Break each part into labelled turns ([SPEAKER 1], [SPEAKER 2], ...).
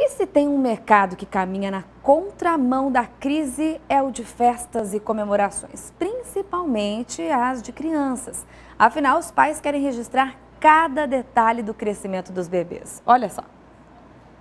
[SPEAKER 1] E se tem um mercado que caminha na contramão da crise, é o de festas e comemorações, principalmente as de crianças. Afinal, os pais querem registrar cada detalhe do crescimento dos bebês. Olha só.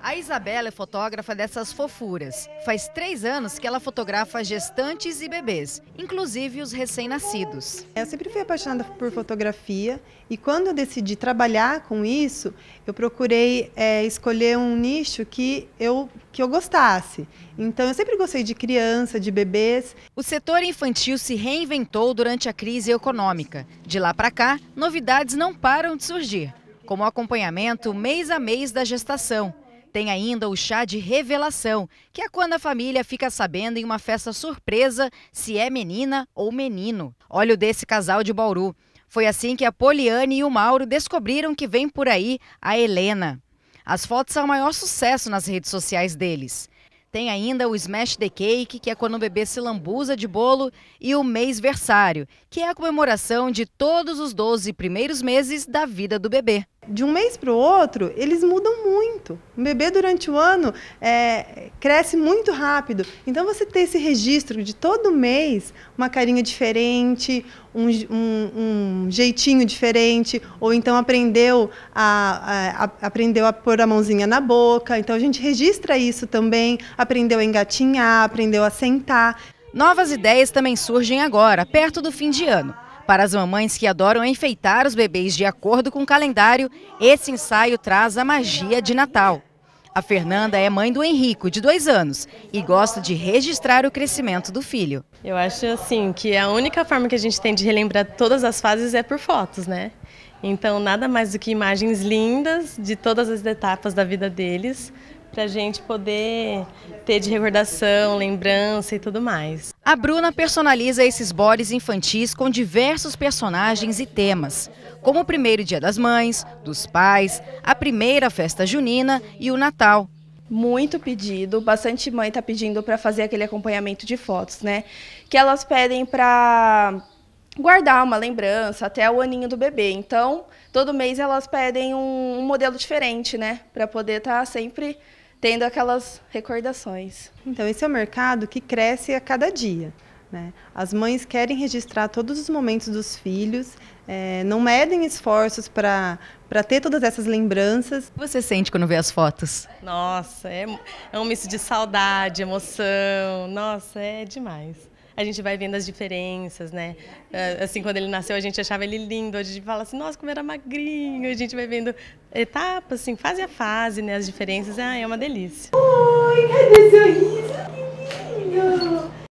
[SPEAKER 1] A Isabela é fotógrafa dessas fofuras. Faz três anos que ela fotografa gestantes e bebês, inclusive os recém-nascidos. Eu sempre fui apaixonada por fotografia
[SPEAKER 2] e quando eu decidi trabalhar com isso, eu procurei é, escolher um nicho que eu, que eu gostasse. Então eu sempre gostei de criança, de bebês.
[SPEAKER 1] O setor infantil se reinventou durante a crise econômica. De lá para cá, novidades não param de surgir, como o acompanhamento mês a mês da gestação tem ainda o chá de revelação, que é quando a família fica sabendo em uma festa surpresa se é menina ou menino. Olha o desse casal de Bauru. Foi assim que a Poliane e o Mauro descobriram que vem por aí a Helena. As fotos são o maior sucesso nas redes sociais deles. Tem ainda o Smash the Cake, que é quando o bebê se lambuza de bolo, e o mêsversário, que é a comemoração de todos os 12 primeiros meses da vida do bebê de um mês para o outro, eles mudam muito. O bebê,
[SPEAKER 2] durante o ano, é, cresce muito rápido. Então, você ter esse registro de todo mês, uma carinha diferente, um, um, um jeitinho diferente, ou então aprendeu a, a, a, aprendeu a pôr a mãozinha na boca. Então, a gente registra isso também. Aprendeu a engatinhar, aprendeu a sentar. Novas
[SPEAKER 1] ideias também surgem agora, perto do fim de ano. Para as mamães que adoram enfeitar os bebês de acordo com o calendário, esse ensaio traz a magia de Natal. A Fernanda é mãe do Henrico, de dois anos, e gosta de registrar o crescimento do filho.
[SPEAKER 3] Eu acho assim que a única forma que a gente tem de relembrar todas as fases é por fotos, né? Então nada mais do que imagens lindas de todas as etapas da vida deles para a gente poder ter de recordação, lembrança e tudo mais. A
[SPEAKER 1] Bruna personaliza esses bodes infantis com diversos personagens e temas, como o primeiro Dia das Mães, dos Pais, a primeira festa junina e o Natal, muito pedido, bastante mãe está pedindo para fazer aquele acompanhamento de fotos, né?
[SPEAKER 4] Que elas pedem para guardar uma lembrança até o aninho do bebê. Então, todo mês elas pedem um, um modelo diferente, né? Para poder estar tá sempre tendo aquelas recordações.
[SPEAKER 2] Então, esse é um mercado que cresce a cada dia. Né? As mães querem registrar todos os momentos dos filhos, é, não medem esforços para ter todas essas lembranças. O que você sente quando vê as fotos?
[SPEAKER 3] Nossa, é, é um misto de saudade, emoção. Nossa, é demais a gente vai vendo as diferenças, né? Ah, assim, quando ele nasceu, a gente achava ele lindo, a gente fala assim, nossa, como era magrinho, a gente vai vendo etapas, assim, fase a fase, né? As diferenças, ah, é uma delícia. Oi,
[SPEAKER 2] cadê seu
[SPEAKER 3] sorriso? Que lindo!